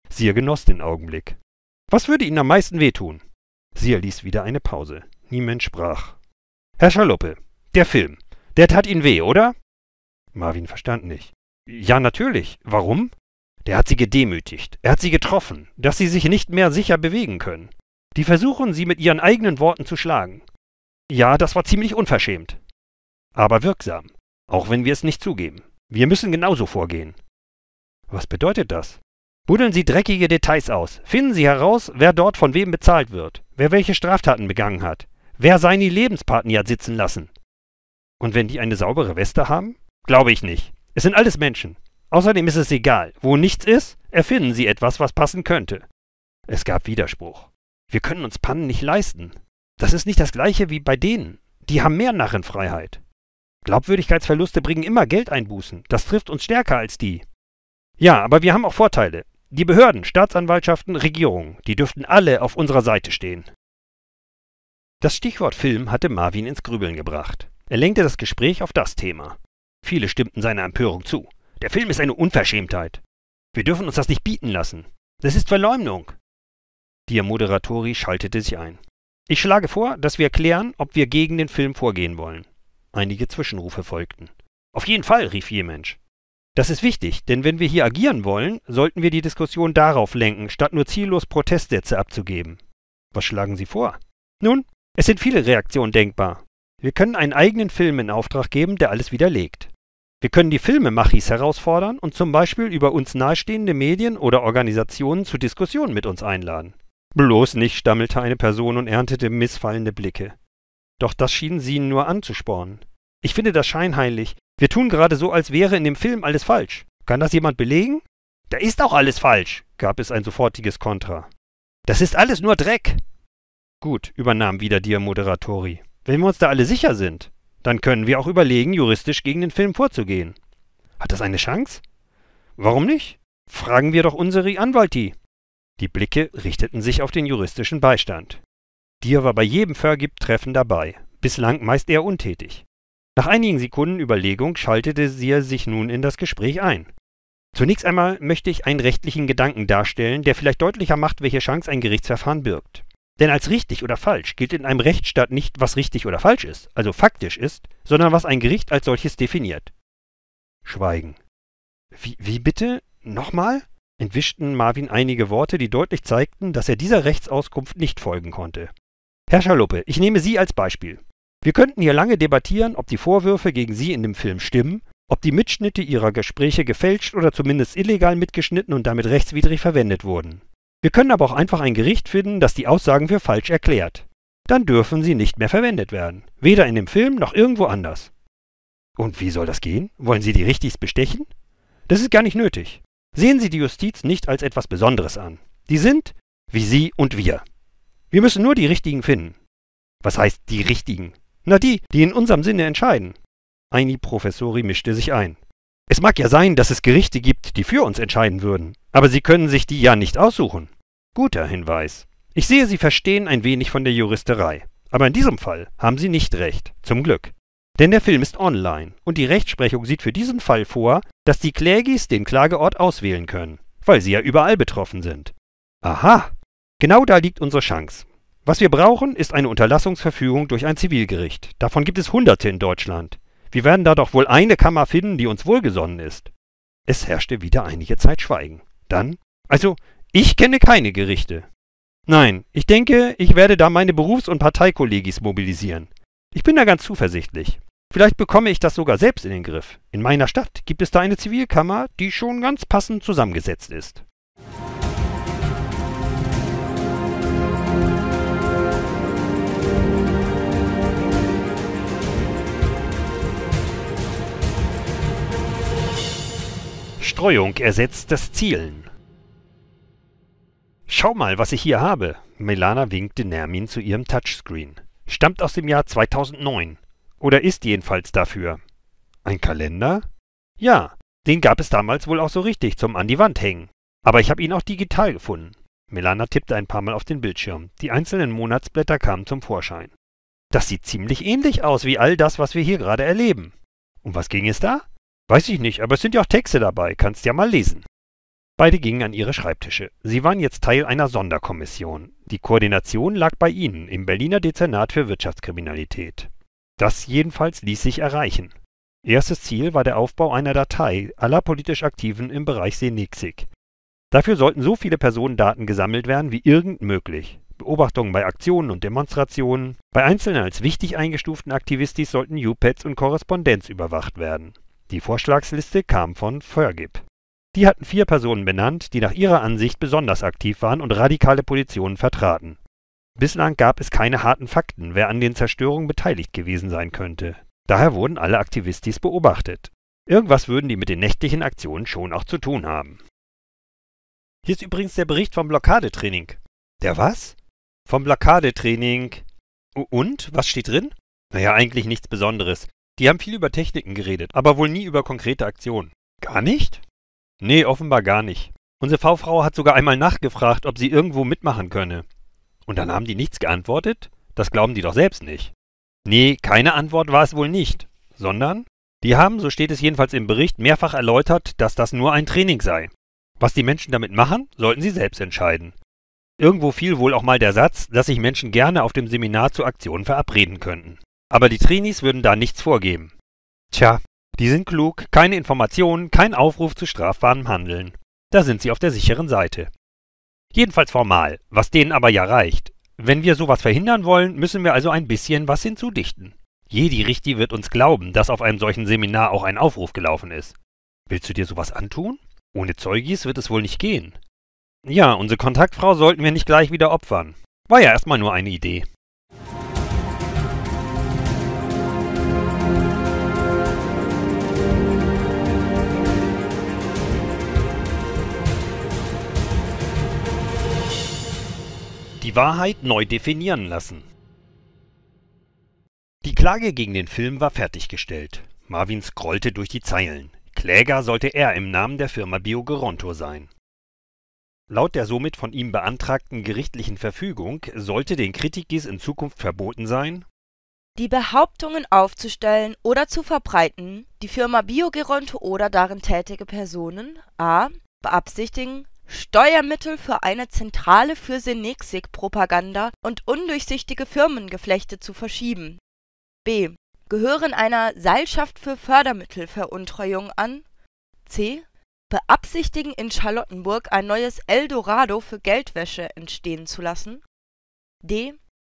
Sir genoss den Augenblick. Was würde Ihnen am meisten wehtun? Sir ließ wieder eine Pause. Niemand sprach. Herr Schaluppe, der Film. Der tat Ihnen weh, oder? Marvin verstand nicht. Ja, natürlich. Warum? Der hat sie gedemütigt. Er hat sie getroffen, dass sie sich nicht mehr sicher bewegen können. Die versuchen, sie mit ihren eigenen Worten zu schlagen. Ja, das war ziemlich unverschämt. Aber wirksam. Auch wenn wir es nicht zugeben. Wir müssen genauso vorgehen. Was bedeutet das? Buddeln Sie dreckige Details aus. Finden Sie heraus, wer dort von wem bezahlt wird, wer welche Straftaten begangen hat, wer seine Lebenspartner hat sitzen lassen, und wenn die eine saubere Weste haben? Glaube ich nicht. Es sind alles Menschen. Außerdem ist es egal. Wo nichts ist, erfinden sie etwas, was passen könnte. Es gab Widerspruch. Wir können uns Pannen nicht leisten. Das ist nicht das gleiche wie bei denen. Die haben mehr Narrenfreiheit. Glaubwürdigkeitsverluste bringen immer Geldeinbußen. Das trifft uns stärker als die. Ja, aber wir haben auch Vorteile. Die Behörden, Staatsanwaltschaften, Regierungen, die dürften alle auf unserer Seite stehen. Das Stichwort Film hatte Marvin ins Grübeln gebracht. Er lenkte das Gespräch auf das Thema. Viele stimmten seiner Empörung zu. Der Film ist eine Unverschämtheit. Wir dürfen uns das nicht bieten lassen. Das ist Verleumdung. Die Moderatori schaltete sich ein. Ich schlage vor, dass wir klären, ob wir gegen den Film vorgehen wollen. Einige Zwischenrufe folgten. Auf jeden Fall, rief Mensch. Das ist wichtig, denn wenn wir hier agieren wollen, sollten wir die Diskussion darauf lenken, statt nur ziellos Protestsätze abzugeben. Was schlagen Sie vor? Nun, es sind viele Reaktionen denkbar. Wir können einen eigenen Film in Auftrag geben, der alles widerlegt. Wir können die Filmemachis herausfordern und zum Beispiel über uns nahestehende Medien oder Organisationen zu Diskussionen mit uns einladen. Bloß nicht, stammelte eine Person und erntete missfallende Blicke. Doch das schien sie nur anzuspornen. Ich finde das scheinheilig. Wir tun gerade so, als wäre in dem Film alles falsch. Kann das jemand belegen? Da ist auch alles falsch, gab es ein sofortiges Kontra. Das ist alles nur Dreck. Gut, übernahm wieder dir Moderatori. Wenn wir uns da alle sicher sind, dann können wir auch überlegen, juristisch gegen den Film vorzugehen. Hat das eine Chance? Warum nicht? Fragen wir doch unsere Anwalti. Die Blicke richteten sich auf den juristischen Beistand. Dir war bei jedem Vergib-Treffen dabei, bislang meist eher untätig. Nach einigen Sekunden Überlegung schaltete sie sich nun in das Gespräch ein. Zunächst einmal möchte ich einen rechtlichen Gedanken darstellen, der vielleicht deutlicher macht, welche Chance ein Gerichtsverfahren birgt. Denn als richtig oder falsch gilt in einem Rechtsstaat nicht, was richtig oder falsch ist, also faktisch ist, sondern was ein Gericht als solches definiert. Schweigen. Wie, wie bitte? Nochmal? entwischten Marvin einige Worte, die deutlich zeigten, dass er dieser Rechtsauskunft nicht folgen konnte. Herr Schaluppe, ich nehme Sie als Beispiel. Wir könnten hier lange debattieren, ob die Vorwürfe gegen Sie in dem Film stimmen, ob die Mitschnitte Ihrer Gespräche gefälscht oder zumindest illegal mitgeschnitten und damit rechtswidrig verwendet wurden. Wir können aber auch einfach ein Gericht finden, das die Aussagen für falsch erklärt. Dann dürfen sie nicht mehr verwendet werden. Weder in dem Film noch irgendwo anders. Und wie soll das gehen? Wollen Sie die Richtigs bestechen? Das ist gar nicht nötig. Sehen Sie die Justiz nicht als etwas Besonderes an. Die sind wie Sie und wir. Wir müssen nur die Richtigen finden. Was heißt die Richtigen? Na die, die in unserem Sinne entscheiden. Eini Professori mischte sich ein. Es mag ja sein, dass es Gerichte gibt, die für uns entscheiden würden, aber Sie können sich die ja nicht aussuchen. Guter Hinweis. Ich sehe, Sie verstehen ein wenig von der Juristerei. Aber in diesem Fall haben Sie nicht recht, zum Glück. Denn der Film ist online und die Rechtsprechung sieht für diesen Fall vor, dass die Klägis den Klageort auswählen können, weil sie ja überall betroffen sind. Aha! Genau da liegt unsere Chance. Was wir brauchen, ist eine Unterlassungsverfügung durch ein Zivilgericht. Davon gibt es Hunderte in Deutschland. Wir werden da doch wohl eine Kammer finden, die uns wohlgesonnen ist. Es herrschte wieder einige Zeit Schweigen. Dann, also ich kenne keine Gerichte. Nein, ich denke, ich werde da meine Berufs- und Parteikollegis mobilisieren. Ich bin da ganz zuversichtlich. Vielleicht bekomme ich das sogar selbst in den Griff. In meiner Stadt gibt es da eine Zivilkammer, die schon ganz passend zusammengesetzt ist. Streuung ersetzt das Zielen. Schau mal, was ich hier habe. Melana winkte Nermin zu ihrem Touchscreen. Stammt aus dem Jahr 2009. Oder ist jedenfalls dafür. Ein Kalender? Ja, den gab es damals wohl auch so richtig zum an die Wand hängen. Aber ich habe ihn auch digital gefunden. Melana tippte ein paar Mal auf den Bildschirm. Die einzelnen Monatsblätter kamen zum Vorschein. Das sieht ziemlich ähnlich aus wie all das, was wir hier gerade erleben. Um was ging es da? Weiß ich nicht, aber es sind ja auch Texte dabei, kannst ja mal lesen. Beide gingen an ihre Schreibtische. Sie waren jetzt Teil einer Sonderkommission. Die Koordination lag bei ihnen im Berliner Dezernat für Wirtschaftskriminalität. Das jedenfalls ließ sich erreichen. Erstes Ziel war der Aufbau einer Datei aller politisch Aktiven im Bereich Senexig. Dafür sollten so viele Personendaten gesammelt werden wie irgend möglich. Beobachtungen bei Aktionen und Demonstrationen. Bei einzelnen als wichtig eingestuften Aktivistis sollten UPads e und Korrespondenz überwacht werden. Die Vorschlagsliste kam von Förgib. Die hatten vier Personen benannt, die nach ihrer Ansicht besonders aktiv waren und radikale Positionen vertraten. Bislang gab es keine harten Fakten, wer an den Zerstörungen beteiligt gewesen sein könnte. Daher wurden alle Aktivistis beobachtet. Irgendwas würden die mit den nächtlichen Aktionen schon auch zu tun haben. Hier ist übrigens der Bericht vom Blockadetraining. Der was? Vom Blockadetraining. Und? Was steht drin? Naja, eigentlich nichts Besonderes. Die haben viel über Techniken geredet, aber wohl nie über konkrete Aktionen. Gar nicht? Nee, offenbar gar nicht. Unsere V-Frau hat sogar einmal nachgefragt, ob sie irgendwo mitmachen könne. Und dann haben die nichts geantwortet? Das glauben die doch selbst nicht. Nee, keine Antwort war es wohl nicht, sondern die haben, so steht es jedenfalls im Bericht, mehrfach erläutert, dass das nur ein Training sei. Was die Menschen damit machen, sollten sie selbst entscheiden. Irgendwo fiel wohl auch mal der Satz, dass sich Menschen gerne auf dem Seminar zu Aktionen verabreden könnten. Aber die Trainees würden da nichts vorgeben. Tja, die sind klug, keine Informationen, kein Aufruf zu strafbarem Handeln. Da sind sie auf der sicheren Seite. Jedenfalls formal, was denen aber ja reicht. Wenn wir sowas verhindern wollen, müssen wir also ein bisschen was hinzudichten. Jedi Richti wird uns glauben, dass auf einem solchen Seminar auch ein Aufruf gelaufen ist. Willst du dir sowas antun? Ohne Zeugis wird es wohl nicht gehen. Ja, unsere Kontaktfrau sollten wir nicht gleich wieder opfern. War ja erstmal nur eine Idee. Wahrheit neu definieren lassen. Die Klage gegen den Film war fertiggestellt. Marvin scrollte durch die Zeilen. Kläger sollte er im Namen der Firma Biogeronto sein. Laut der somit von ihm beantragten gerichtlichen Verfügung sollte den Kritikis in Zukunft verboten sein, die Behauptungen aufzustellen oder zu verbreiten, die Firma Biogeronto oder darin tätige Personen a. beabsichtigen, Steuermittel für eine Zentrale für senexik propaganda und undurchsichtige Firmengeflechte zu verschieben. b) Gehören einer Seilschaft für Fördermittelveruntreuung an. c) Beabsichtigen, in Charlottenburg ein neues „ Eldorado für Geldwäsche “entstehen zu lassen. d)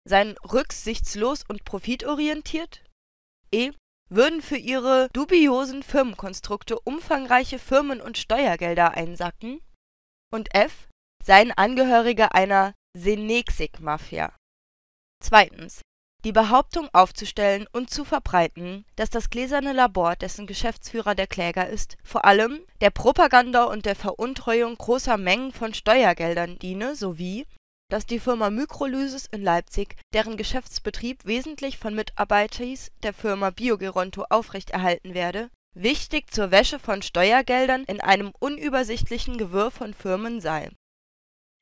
Seien rücksichtslos und profitorientiert. e) Würden für ihre dubiosen Firmenkonstrukte umfangreiche Firmen und Steuergelder einsacken und F seien Angehörige einer Senexig-Mafia. Zweitens. Die Behauptung aufzustellen und zu verbreiten, dass das Gläserne Labor, dessen Geschäftsführer der Kläger ist, vor allem der Propaganda und der Veruntreuung großer Mengen von Steuergeldern diene sowie dass die Firma Mikrolysis in Leipzig, deren Geschäftsbetrieb wesentlich von Mitarbeitern der Firma Biogeronto aufrechterhalten werde wichtig zur Wäsche von Steuergeldern in einem unübersichtlichen Gewirr von Firmen sei.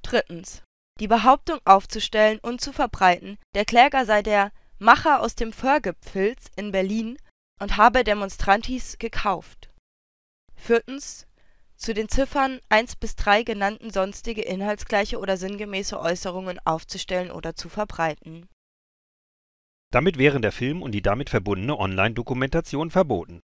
Drittens. Die Behauptung aufzustellen und zu verbreiten, der Kläger sei der Macher aus dem Förgepfilz in Berlin und habe Demonstrantis gekauft. Viertens. Zu den Ziffern 1 bis 3 genannten sonstige inhaltsgleiche oder sinngemäße Äußerungen aufzustellen oder zu verbreiten. Damit wären der Film und die damit verbundene Online-Dokumentation verboten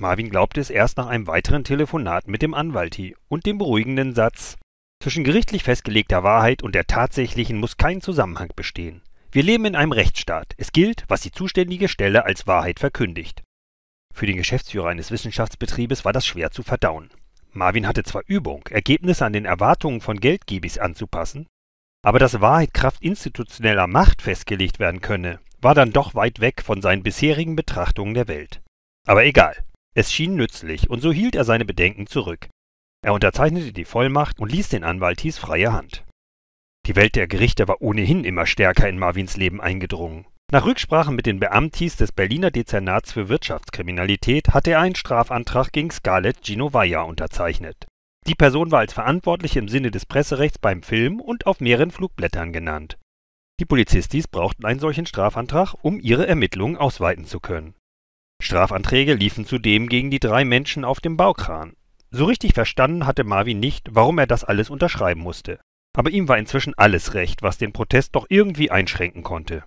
Marvin glaubte es erst nach einem weiteren Telefonat mit dem Anwalti und dem beruhigenden Satz Zwischen gerichtlich festgelegter Wahrheit und der tatsächlichen muss kein Zusammenhang bestehen. Wir leben in einem Rechtsstaat. Es gilt, was die zuständige Stelle als Wahrheit verkündigt. Für den Geschäftsführer eines Wissenschaftsbetriebes war das schwer zu verdauen. Marvin hatte zwar Übung, Ergebnisse an den Erwartungen von Geldgebis anzupassen, aber dass Wahrheit kraft institutioneller Macht festgelegt werden könne, war dann doch weit weg von seinen bisherigen Betrachtungen der Welt. Aber egal, es schien nützlich, und so hielt er seine Bedenken zurück. Er unterzeichnete die Vollmacht und ließ den Anwalt Thies freie Hand. Die Welt der Gerichte war ohnehin immer stärker in Marvins Leben eingedrungen. Nach Rücksprache mit den Beamtis des Berliner Dezernats für Wirtschaftskriminalität hatte er einen Strafantrag gegen Scarlett Ginovaya unterzeichnet. Die Person war als verantwortlich im Sinne des Presserechts beim Film und auf mehreren Flugblättern genannt. Die Polizistis brauchten einen solchen Strafantrag, um ihre Ermittlungen ausweiten zu können. Strafanträge liefen zudem gegen die drei Menschen auf dem Baukran. So richtig verstanden hatte Marvin nicht, warum er das alles unterschreiben musste. Aber ihm war inzwischen alles recht, was den Protest doch irgendwie einschränken konnte.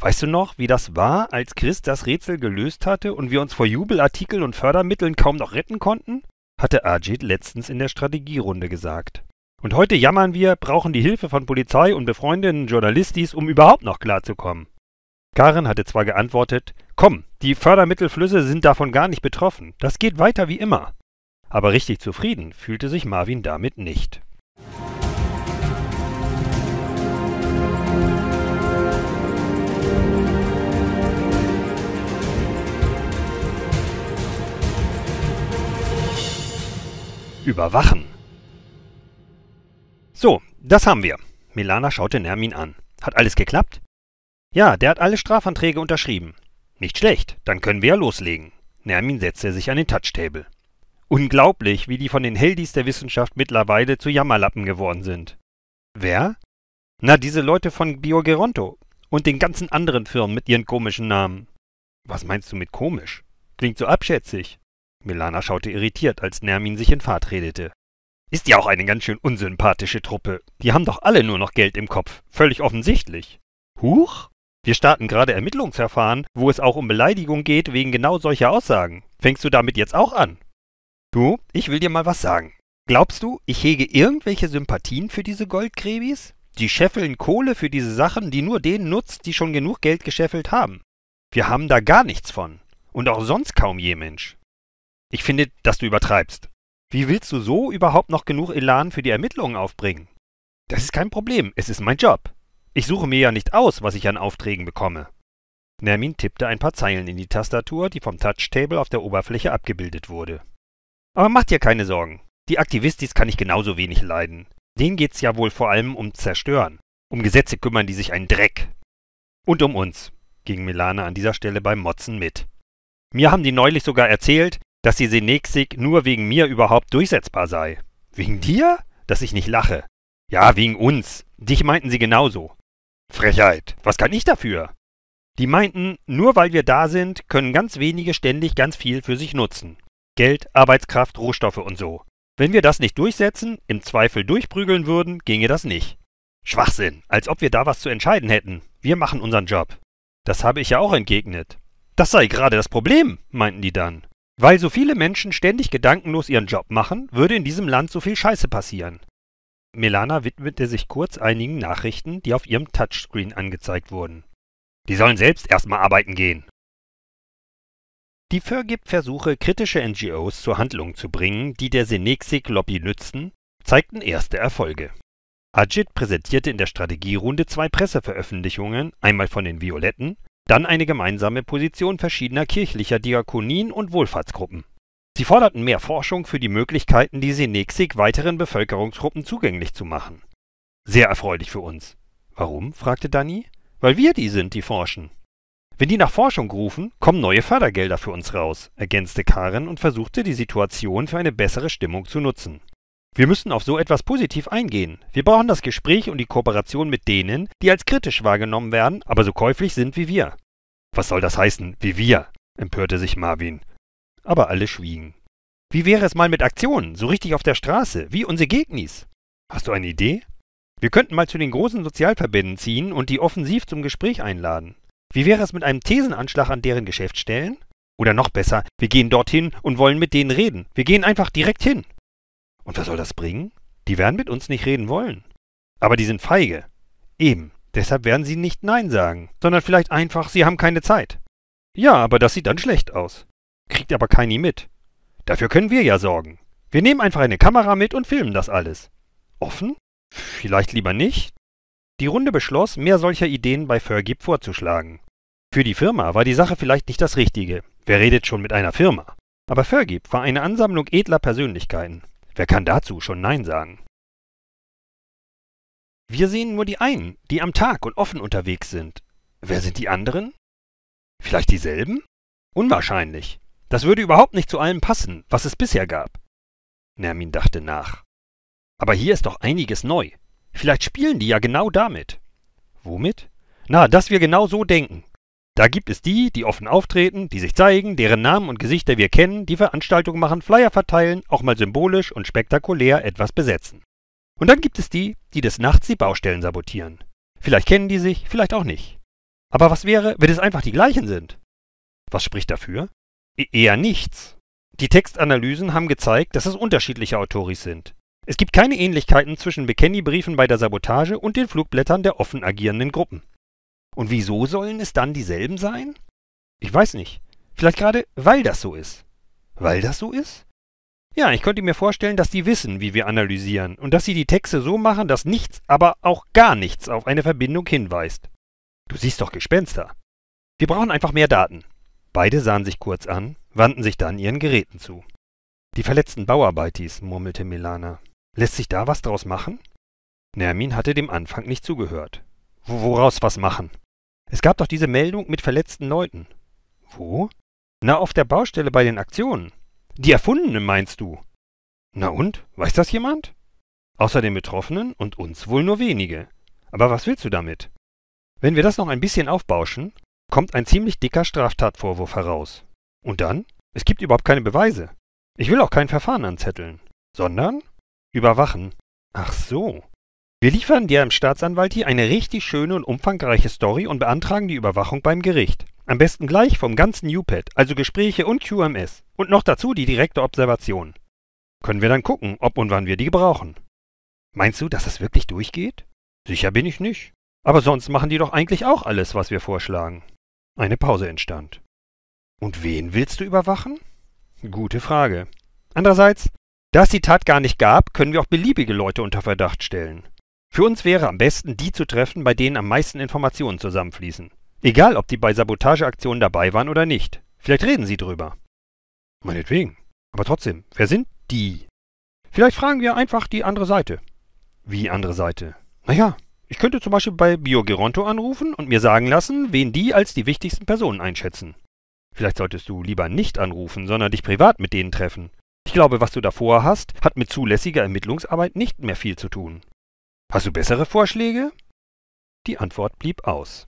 Weißt du noch, wie das war, als Chris das Rätsel gelöst hatte und wir uns vor Jubelartikeln und Fördermitteln kaum noch retten konnten? hatte Ajit letztens in der Strategierunde gesagt. Und heute jammern wir, brauchen die Hilfe von Polizei und befreundeten Journalistis, um überhaupt noch klarzukommen. Karin hatte zwar geantwortet, komm, die Fördermittelflüsse sind davon gar nicht betroffen, das geht weiter wie immer. Aber richtig zufrieden fühlte sich Marvin damit nicht. Überwachen. So, das haben wir. Milana schaute Nermin an. Hat alles geklappt? Ja, der hat alle Strafanträge unterschrieben. Nicht schlecht, dann können wir ja loslegen. Nermin setzte sich an den Touchtable. Unglaublich, wie die von den Heldis der Wissenschaft mittlerweile zu Jammerlappen geworden sind. Wer? Na, diese Leute von Biogeronto und den ganzen anderen Firmen mit ihren komischen Namen. Was meinst du mit komisch? Klingt so abschätzig. Milana schaute irritiert, als Nermin sich in Fahrt redete. Ist ja auch eine ganz schön unsympathische Truppe. Die haben doch alle nur noch Geld im Kopf. Völlig offensichtlich. Huch? Wir starten gerade Ermittlungsverfahren, wo es auch um Beleidigung geht wegen genau solcher Aussagen. Fängst du damit jetzt auch an? Du, ich will dir mal was sagen. Glaubst du, ich hege irgendwelche Sympathien für diese Goldgräbis? Die scheffeln Kohle für diese Sachen, die nur denen nutzt, die schon genug Geld gescheffelt haben. Wir haben da gar nichts von. Und auch sonst kaum je Mensch. Ich finde, dass du übertreibst. Wie willst du so überhaupt noch genug Elan für die Ermittlungen aufbringen? Das ist kein Problem, es ist mein Job. Ich suche mir ja nicht aus, was ich an Aufträgen bekomme. Nermin tippte ein paar Zeilen in die Tastatur, die vom Touchtable auf der Oberfläche abgebildet wurde. Aber mach dir keine Sorgen. Die Aktivistis kann ich genauso wenig leiden. Denen geht's ja wohl vor allem um Zerstören. Um Gesetze kümmern die sich einen Dreck. Und um uns, ging Milane an dieser Stelle beim Motzen mit. Mir haben die neulich sogar erzählt, dass die Senexik nur wegen mir überhaupt durchsetzbar sei. Wegen dir? Dass ich nicht lache. Ja, wegen uns. Dich meinten sie genauso. Frechheit. Was kann ich dafür? Die meinten, nur weil wir da sind, können ganz wenige ständig ganz viel für sich nutzen. Geld, Arbeitskraft, Rohstoffe und so. Wenn wir das nicht durchsetzen, im Zweifel durchprügeln würden, ginge das nicht. Schwachsinn, als ob wir da was zu entscheiden hätten. Wir machen unseren Job. Das habe ich ja auch entgegnet. Das sei gerade das Problem, meinten die dann. Weil so viele Menschen ständig gedankenlos ihren Job machen, würde in diesem Land so viel Scheiße passieren. Melana widmete sich kurz einigen Nachrichten, die auf ihrem Touchscreen angezeigt wurden. Die sollen selbst erstmal arbeiten gehen. Die FÖR gibt Versuche, kritische NGOs zur Handlung zu bringen, die der Senexig-Lobby nützten, zeigten erste Erfolge. Ajit präsentierte in der Strategierunde zwei Presseveröffentlichungen, einmal von den Violetten, dann eine gemeinsame Position verschiedener kirchlicher Diakonien und Wohlfahrtsgruppen Sie forderten mehr Forschung für die Möglichkeiten, die Senexik weiteren Bevölkerungsgruppen zugänglich zu machen. Sehr erfreulich für uns. Warum? fragte Danny. Weil wir die sind, die forschen. Wenn die nach Forschung rufen, kommen neue Fördergelder für uns raus, ergänzte Karen und versuchte die Situation für eine bessere Stimmung zu nutzen. Wir müssen auf so etwas positiv eingehen. Wir brauchen das Gespräch und die Kooperation mit denen, die als kritisch wahrgenommen werden, aber so käuflich sind wie wir. Was soll das heißen, wie wir? empörte sich Marvin aber alle schwiegen. Wie wäre es mal mit Aktionen, so richtig auf der Straße, wie unsere Gegnis? Hast du eine Idee? Wir könnten mal zu den großen Sozialverbänden ziehen und die offensiv zum Gespräch einladen. Wie wäre es mit einem Thesenanschlag an deren Geschäftsstellen? Oder noch besser, wir gehen dorthin und wollen mit denen reden. Wir gehen einfach direkt hin. Und was soll das bringen? Die werden mit uns nicht reden wollen. Aber die sind feige. Eben, deshalb werden sie nicht Nein sagen, sondern vielleicht einfach, sie haben keine Zeit. Ja, aber das sieht dann schlecht aus. Kriegt aber keiner mit. Dafür können wir ja sorgen. Wir nehmen einfach eine Kamera mit und filmen das alles. Offen? Vielleicht lieber nicht? Die Runde beschloss, mehr solcher Ideen bei Fergib vorzuschlagen. Für die Firma war die Sache vielleicht nicht das Richtige. Wer redet schon mit einer Firma? Aber Fergib war eine Ansammlung edler Persönlichkeiten. Wer kann dazu schon Nein sagen? Wir sehen nur die einen, die am Tag und offen unterwegs sind. Wer sind die anderen? Vielleicht dieselben? Unwahrscheinlich. Das würde überhaupt nicht zu allem passen, was es bisher gab. Nermin dachte nach. Aber hier ist doch einiges neu. Vielleicht spielen die ja genau damit. Womit? Na, dass wir genau so denken. Da gibt es die, die offen auftreten, die sich zeigen, deren Namen und Gesichter wir kennen, die Veranstaltungen machen, Flyer verteilen, auch mal symbolisch und spektakulär etwas besetzen. Und dann gibt es die, die des Nachts die Baustellen sabotieren. Vielleicht kennen die sich, vielleicht auch nicht. Aber was wäre, wenn es einfach die gleichen sind? Was spricht dafür, E-, eher nichts. Die Textanalysen haben gezeigt, dass es unterschiedliche Autoris sind. Es gibt keine Ähnlichkeiten zwischen McKinney-Briefen bei der Sabotage und den Flugblättern der offen agierenden Gruppen. Und wieso sollen es dann dieselben sein? Ich weiß nicht. Vielleicht gerade, weil das so ist. Weil das so ist? Ja, ich könnte mir vorstellen, dass die wissen, wie wir analysieren und dass sie die Texte so machen, dass nichts, aber auch gar nichts auf eine Verbindung hinweist. Du siehst doch Gespenster. Wir brauchen einfach mehr Daten. Beide sahen sich kurz an, wandten sich dann ihren Geräten zu. Die verletzten Bauarbeitis, murmelte Milana. Lässt sich da was draus machen? Nermin hatte dem Anfang nicht zugehört. Woraus was machen? Es gab doch diese Meldung mit verletzten Leuten. Wo? Na, auf der Baustelle bei den Aktionen. Die Erfundene meinst du? Na und? Weiß das jemand? Außer den Betroffenen und uns wohl nur wenige. Aber was willst du damit? Wenn wir das noch ein bisschen aufbauschen, kommt ein ziemlich dicker Straftatvorwurf heraus. Und dann? Es gibt überhaupt keine Beweise. Ich will auch kein Verfahren anzetteln, sondern überwachen. Ach so. Wir liefern dir im Staatsanwalt hier eine richtig schöne und umfangreiche Story und beantragen die Überwachung beim Gericht. Am besten gleich vom ganzen UPad, also Gespräche und QMS. Und noch dazu die direkte Observation. Können wir dann gucken, ob und wann wir die brauchen. Meinst du, dass das wirklich durchgeht? Sicher bin ich nicht. Aber sonst machen die doch eigentlich auch alles, was wir vorschlagen. Eine Pause entstand. Und wen willst du überwachen? Gute Frage. Andererseits, da es die Tat gar nicht gab, können wir auch beliebige Leute unter Verdacht stellen. Für uns wäre am besten, die zu treffen, bei denen am meisten Informationen zusammenfließen. Egal, ob die bei Sabotageaktionen dabei waren oder nicht. Vielleicht reden sie drüber. Meinetwegen. Aber trotzdem, wer sind die? Vielleicht fragen wir einfach die andere Seite. Wie andere Seite? Naja, ich könnte zum Beispiel bei BioGeronto anrufen und mir sagen lassen, wen die als die wichtigsten Personen einschätzen. Vielleicht solltest du lieber nicht anrufen, sondern dich privat mit denen treffen. Ich glaube, was du davor hast, hat mit zulässiger Ermittlungsarbeit nicht mehr viel zu tun. Hast du bessere Vorschläge? Die Antwort blieb aus.